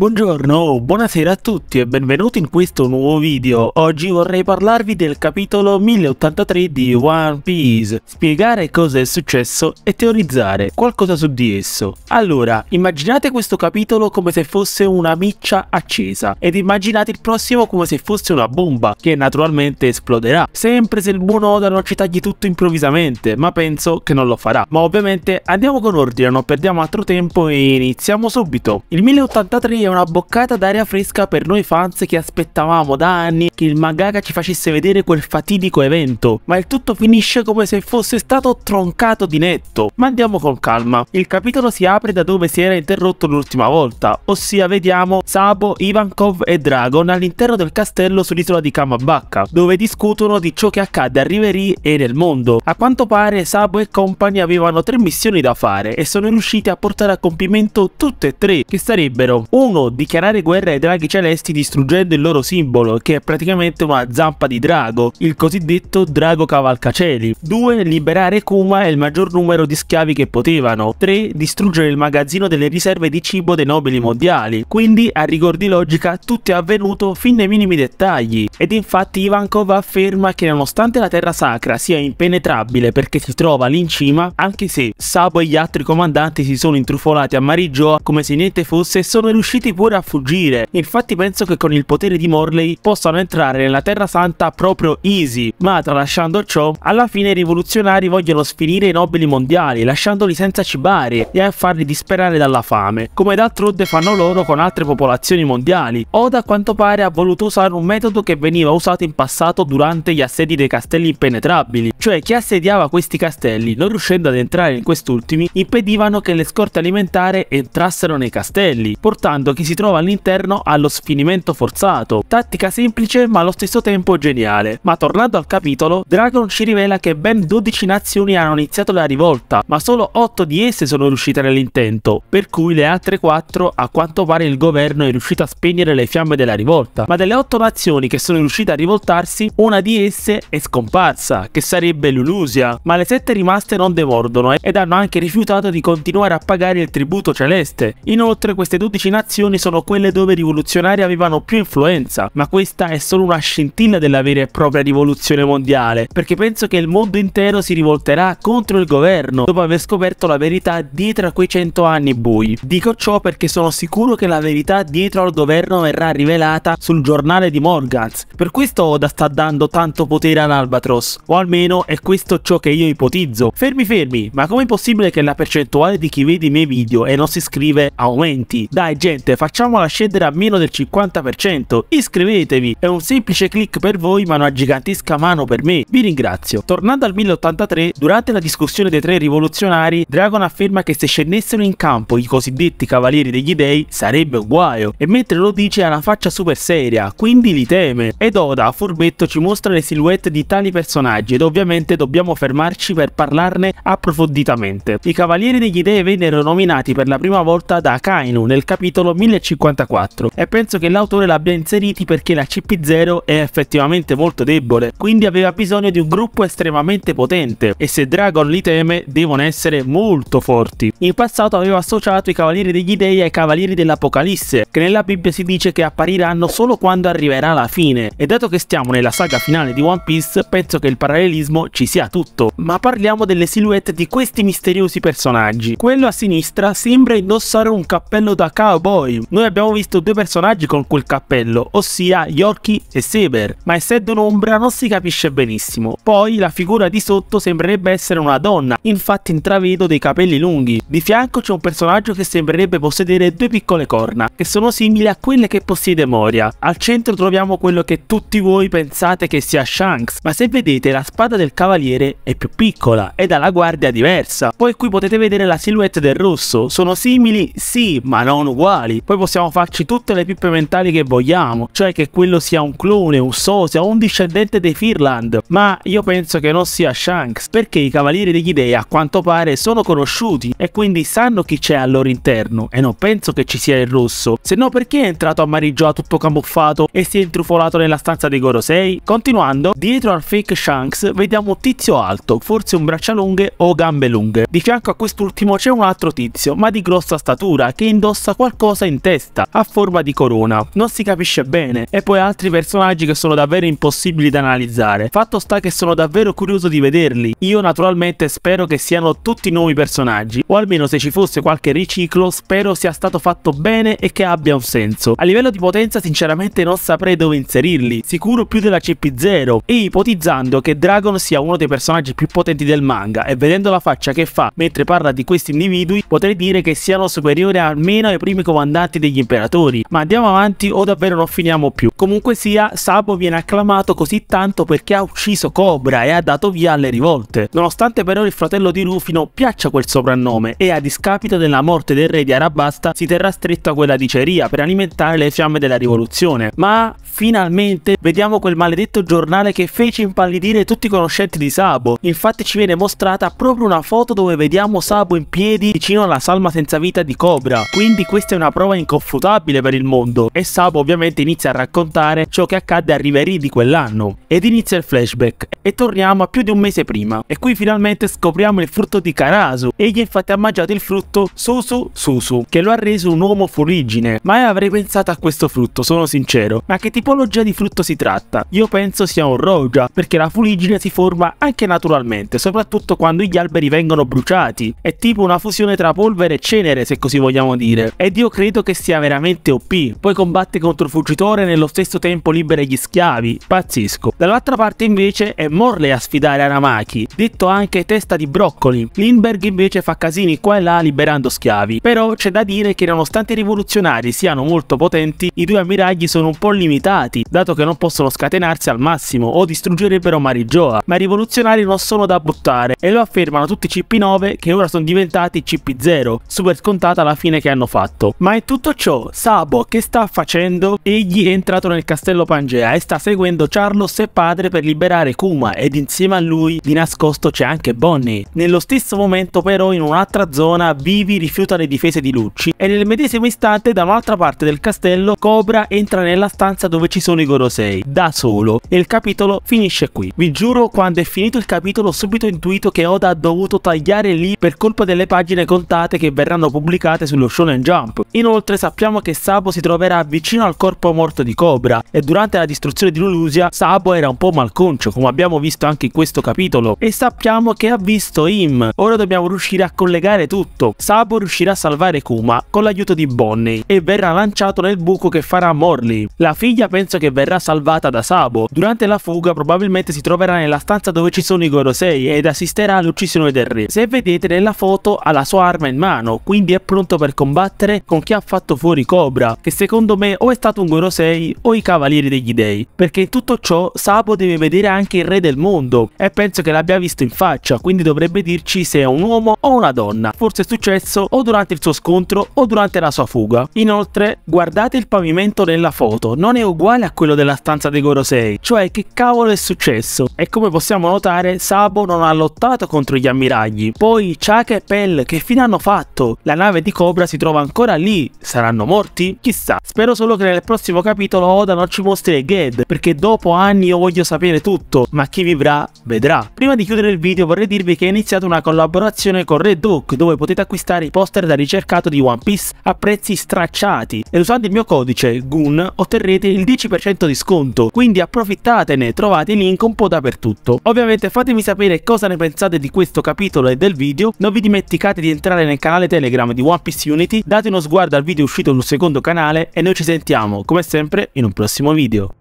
Buongiorno o buonasera a tutti e benvenuti in questo nuovo video. Oggi vorrei parlarvi del capitolo 1083 di One Piece, spiegare cosa è successo e teorizzare qualcosa su di esso. Allora, immaginate questo capitolo come se fosse una miccia accesa ed immaginate il prossimo come se fosse una bomba che naturalmente esploderà, sempre se il buon Oda non ci tagli tutto improvvisamente, ma penso che non lo farà. Ma ovviamente andiamo con ordine, non perdiamo altro tempo e iniziamo subito. Il 1083 è una boccata d'aria fresca per noi fans che aspettavamo da anni che il mangaka ci facesse vedere quel fatidico evento, ma il tutto finisce come se fosse stato troncato di netto. Ma andiamo con calma. Il capitolo si apre da dove si era interrotto l'ultima volta, ossia vediamo Sabo, Ivankov e Dragon all'interno del castello sull'isola di Kamabaka, dove discutono di ciò che accade a Riveri e nel mondo. A quanto pare Sabo e compagni avevano tre missioni da fare e sono riusciti a portare a compimento tutte e tre, che sarebbero 1 volevo dichiarare guerra ai draghi celesti distruggendo il loro simbolo, che è praticamente una zampa di drago, il cosiddetto drago cavalcaceli. 2. Liberare Kuma e il maggior numero di schiavi che potevano. 3. Distruggere il magazzino delle riserve di cibo dei nobili mondiali. Quindi, a rigor di logica, tutto è avvenuto fin nei minimi dettagli. Ed infatti Ivankov afferma che nonostante la Terra Sacra sia impenetrabile perché si trova lì in cima, anche se Sabo e gli altri comandanti si sono intrufolati a Marijoa come se niente fosse sono riusciti riusciti pure a fuggire. Infatti penso che con il potere di Morley possano entrare nella Terra Santa proprio easy, ma tralasciando ciò, alla fine i rivoluzionari vogliono sfinire i nobili mondiali, lasciandoli senza cibare e a farli disperare dalla fame, come d'altronde fanno loro con altre popolazioni mondiali. Oda a quanto pare ha voluto usare un metodo che veniva usato in passato durante gli assedi dei castelli impenetrabili, cioè chi assediava questi castelli, non riuscendo ad entrare in quest'ultimi, impedivano che le scorte alimentari entrassero nei castelli, portando ricordo che si trova all'interno allo sfinimento forzato. Tattica semplice ma allo stesso tempo geniale. Ma tornando al capitolo, Dragon ci rivela che ben 12 nazioni hanno iniziato la rivolta, ma solo 8 di esse sono riuscite nell'intento, per cui le altre 4 a quanto pare il governo è riuscito a spegnere le fiamme della rivolta. Ma delle 8 nazioni che sono riuscite a rivoltarsi, una di esse è scomparsa, che sarebbe l'Ulusia, ma le 7 rimaste non demordono eh, ed hanno anche rifiutato di continuare a pagare il tributo celeste. Inoltre queste 12 nazioni situazioni sono quelle dove i rivoluzionari avevano più influenza, ma questa è solo una scintilla della vera e propria rivoluzione mondiale, perché penso che il mondo intero si rivolterà contro il governo dopo aver scoperto la verità dietro a quei cento anni bui. Dico ciò perché sono sicuro che la verità dietro al governo verrà rivelata sul giornale di Morgans, per questo Oda sta dando tanto potere all'Albatros, o almeno è questo ciò che io ipotizzo. Fermi fermi, ma com'è possibile che la percentuale di chi vede i miei video e non si iscrive aumenti? Dai gente, Veramente, facciamola scendere a meno del 50%. Iscrivetevi, è un semplice click per voi ma una gigantesca mano per me. Vi ringrazio. Tornando al 1083, durante la discussione dei tre rivoluzionari, Dragon afferma che se scendessero in campo i cosiddetti cavalieri degli dei sarebbe un guaio. E mentre lo dice ha una faccia super seria, quindi li teme. Ed Oda, a furbetto, ci mostra le silhouette di tali personaggi ed ovviamente dobbiamo fermarci per parlarne approfonditamente. I cavalieri degli dei vennero nominati per la prima volta da Kainu nel capitolo 1054 e penso che l'autore l'abbia inseriti perché la CP0 è effettivamente molto debole, quindi aveva bisogno di un gruppo estremamente potente e se Dragon li teme devono essere molto forti. In passato aveva associato i Cavalieri degli Dei ai Cavalieri dell'Apocalisse, che nella Bibbia si dice che appariranno solo quando arriverà la fine e dato che stiamo nella saga finale di One Piece penso che il parallelismo ci sia tutto. Ma parliamo delle silhouette di questi misteriosi personaggi. Quello a sinistra sembra indossare un cappello da cowboy poi noi abbiamo visto due personaggi con quel cappello, ossia Yorkie e Saber, ma essendo un'ombra non si capisce benissimo. Poi la figura di sotto sembrerebbe essere una donna, infatti intravedo dei capelli lunghi. Di fianco c'è un personaggio che sembrerebbe possedere due piccole corna, che sono simili a quelle che possiede Moria. Al centro troviamo quello che tutti voi pensate che sia Shanks, ma se vedete la spada del cavaliere è più piccola ed ha la guardia diversa. Poi qui potete vedere la silhouette del rosso, sono simili sì ma non uguali. Poi possiamo farci tutte le pippe mentali che vogliamo, cioè che quello sia un clone, un sosia, un discendente dei Firland, ma io penso che non sia Shanks, perché i cavalieri degli dei a quanto pare sono conosciuti e quindi sanno chi c'è al loro interno e non penso che ci sia il rosso, se no perché è entrato a Marijoa tutto camuffato e si è intrufolato nella stanza dei Gorosei? Continuando, dietro al fake Shanks vediamo un tizio alto, forse un braccia lunghe o gambe lunghe. Di fianco a quest'ultimo c'è un altro tizio, ma di grossa statura, che indossa qualcosa in in testa, a forma di corona. Non si capisce bene. E poi altri personaggi che sono davvero impossibili da analizzare. Fatto sta che sono davvero curioso di vederli. Io naturalmente spero che siano tutti nuovi personaggi, o almeno se ci fosse qualche riciclo spero sia stato fatto bene e che abbia un senso. A livello di potenza sinceramente non saprei dove inserirli, sicuro più della CP0 e ipotizzando che Dragon sia uno dei personaggi più potenti del manga e vedendo la faccia che fa mentre parla di questi individui potrei dire che siano superiori almeno ai primi comandanti comandanti degli imperatori. Ma andiamo avanti o davvero non finiamo più. Comunque sia, Sabo viene acclamato così tanto perché ha ucciso Cobra e ha dato via alle rivolte. Nonostante però il fratello di Rufy non piaccia quel soprannome e a discapito della morte del re di Arabasta si terrà stretto a quella diceria per alimentare le fiamme della rivoluzione. Ma finalmente vediamo quel maledetto giornale che fece impallidire tutti i conoscenti di Sabo. Infatti ci viene mostrata proprio una foto dove vediamo Sabo in piedi vicino alla salma senza vita di Cobra. Quindi questa è una prova inconfutabile per il mondo e Sabo ovviamente inizia a raccontare ciò che accadde a Riveri di quell'anno. Ed inizia il flashback e torniamo a più di un mese prima e qui finalmente scopriamo il frutto di Karasu. Egli infatti ha mangiato il frutto Susu Susu che lo ha reso un uomo fuligine. Mai avrei pensato a questo frutto, sono sincero. Ma che tipologia di frutto si tratta? Io penso sia un roja perché la fuligine si forma anche naturalmente, soprattutto quando gli alberi vengono bruciati. È tipo una fusione tra polvere e cenere se così vogliamo dire. Ed io credo Credo che sia veramente OP. Poi combatte contro il fuggitore e nello stesso tempo libera gli schiavi. Pazzesco. Dall'altra parte invece è Morley a sfidare Aramaki, detto anche testa di broccoli. Lindbergh invece fa casini qua e là liberando schiavi. Però c'è da dire che nonostante i rivoluzionari siano molto potenti, i due ammiragli sono un po' limitati, dato che non possono scatenarsi al massimo o distruggerebbero Marigioa. Ma i rivoluzionari non sono da buttare e lo affermano tutti i CP9 che ora sono diventati CP0, super scontata la fine che hanno fatto. Ma e tutto ciò Sabo che sta facendo? Egli è entrato nel castello Pangea e sta seguendo Charles e padre per liberare Kuma ed insieme a lui di nascosto c'è anche Bonnie. Nello stesso momento però in un'altra zona Vivi rifiuta le difese di Lucci e nel medesimo istante da un'altra parte del castello Cobra entra nella stanza dove ci sono i Gorosei da solo e il capitolo finisce qui. Vi giuro quando è finito il capitolo ho subito intuito che Oda ha dovuto tagliare lì per colpa delle pagine contate che verranno pubblicate sullo Shonen Jump. In Inoltre sappiamo che Sabo si troverà vicino al corpo morto di Cobra e durante la distruzione di Lulusia Sabo era un po' malconcio come abbiamo visto anche in questo capitolo e sappiamo che ha visto Im. Ora dobbiamo riuscire a collegare tutto. Sabo riuscirà a salvare Kuma con l'aiuto di Bonnie e verrà lanciato nel buco che farà Morley. La figlia penso che verrà salvata da Sabo. Durante la fuga probabilmente si troverà nella stanza dove ci sono i Gorosei ed assisterà all'uccisione del re. Se vedete nella foto ha la sua arma in mano quindi è pronto per combattere con chi ha ha fatto fuori Cobra, che secondo me o è stato un Gorosei o i Cavalieri degli Dei, perché in tutto ciò Sapo deve vedere anche il re del mondo e penso che l'abbia visto in faccia, quindi dovrebbe dirci se è un uomo o una donna. Forse è successo o durante il suo scontro o durante la sua fuga. Inoltre, guardate il pavimento nella foto, non è uguale a quello della stanza dei Gorosei, cioè che cavolo è successo? E come possiamo notare, Sabo non ha lottato contro gli ammiragli. Poi Chaka e Pell che fine hanno fatto? La nave di Cobra si trova ancora lì saranno morti? Chissà. Spero solo che nel prossimo capitolo Oda non ci mostri Ged, perché dopo anni io voglio sapere tutto, ma chi vivrà vedrà. Prima di chiudere il video vorrei dirvi che è iniziata una collaborazione con Red Hook, dove potete acquistare i poster da ricercato di One Piece a prezzi stracciati ed usando il mio codice GUN otterrete il 10% di sconto, quindi approfittatene, trovate i link un po' dappertutto. Ovviamente fatemi sapere cosa ne pensate di questo capitolo e del video, non vi dimenticate di entrare nel canale Telegram di One Piece Unity, date uno sguardo al dal video uscito sul secondo canale e noi ci sentiamo come sempre in un prossimo video.